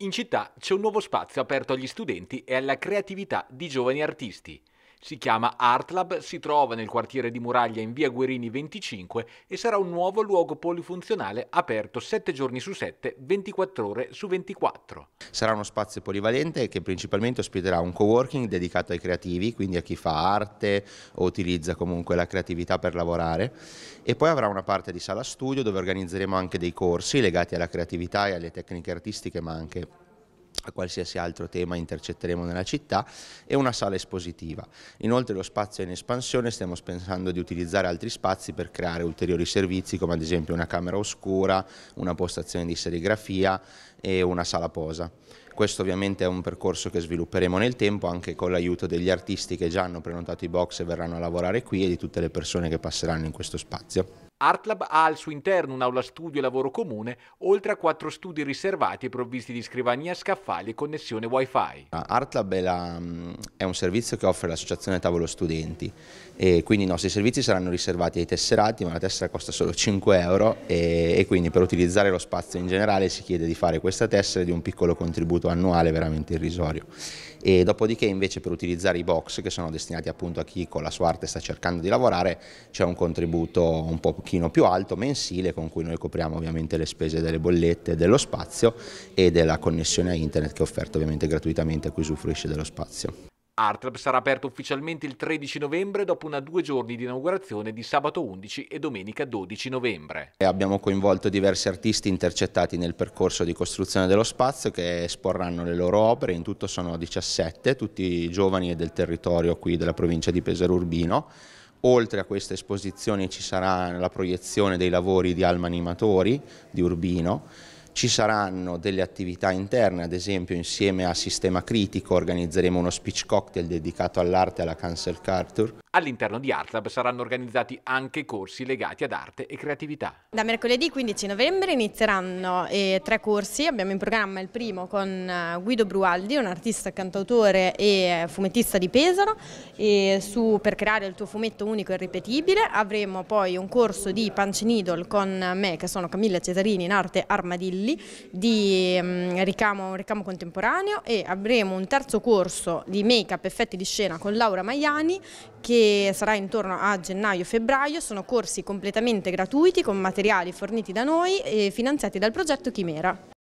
In città c'è un nuovo spazio aperto agli studenti e alla creatività di giovani artisti. Si chiama Artlab, si trova nel quartiere di Muraglia in via Guerini 25 e sarà un nuovo luogo polifunzionale aperto 7 giorni su 7, 24 ore su 24. Sarà uno spazio polivalente che principalmente ospiterà un coworking dedicato ai creativi, quindi a chi fa arte o utilizza comunque la creatività per lavorare e poi avrà una parte di sala studio dove organizzeremo anche dei corsi legati alla creatività e alle tecniche artistiche ma anche a qualsiasi altro tema intercetteremo nella città e una sala espositiva. Inoltre lo spazio è in espansione, stiamo pensando di utilizzare altri spazi per creare ulteriori servizi come ad esempio una camera oscura, una postazione di serigrafia e una sala posa. Questo ovviamente è un percorso che svilupperemo nel tempo anche con l'aiuto degli artisti che già hanno prenotato i box e verranno a lavorare qui e di tutte le persone che passeranno in questo spazio. Artlab ha al suo interno un'aula studio e lavoro comune, oltre a quattro studi riservati e provvisti di scrivania, scaffali e connessione wifi. Ah, Artlab è, la, mm, è un servizio che offre l'associazione Tavolo Studenti e quindi i nostri servizi saranno riservati ai tesserati, ma la tessera costa solo 5 euro e, e quindi per utilizzare lo spazio in generale si chiede di fare questa tessera e di un piccolo contributo costo annuale veramente irrisorio. E dopodiché invece per utilizzare i box che sono destinati appunto a chi con la sua arte sta cercando di lavorare c'è un contributo un pochino più alto mensile con cui noi copriamo ovviamente le spese delle bollette, dello spazio e della connessione a internet che è offerta ovviamente gratuitamente a chi usufruisce dello spazio. Artlab sarà aperto ufficialmente il 13 novembre dopo una due giorni di inaugurazione di sabato 11 e domenica 12 novembre. Abbiamo coinvolto diversi artisti intercettati nel percorso di costruzione dello spazio che esporranno le loro opere, in tutto sono 17, tutti giovani e del territorio qui della provincia di Pesaro Urbino. Oltre a queste esposizioni ci sarà la proiezione dei lavori di Alma Animatori di Urbino ci saranno delle attività interne, ad esempio insieme a Sistema Critico organizzeremo uno speech cocktail dedicato all'arte e alla cancel culture. All'interno di ArtLab saranno organizzati anche corsi legati ad arte e creatività. Da mercoledì 15 novembre inizieranno eh, tre corsi, abbiamo in programma il primo con eh, Guido Brualdi, un artista, cantautore e eh, fumettista di Pesaro, e su per creare il tuo fumetto unico e ripetibile. Avremo poi un corso di Punch Needle con me che sono Camilla Cesarini in arte Armadilli modelli di um, ricamo, ricamo, contemporaneo e avremo un terzo corso di make-up effetti di scena con Laura Maiani che sarà intorno a gennaio-febbraio, sono corsi completamente gratuiti con materiali forniti da noi e finanziati dal progetto Chimera.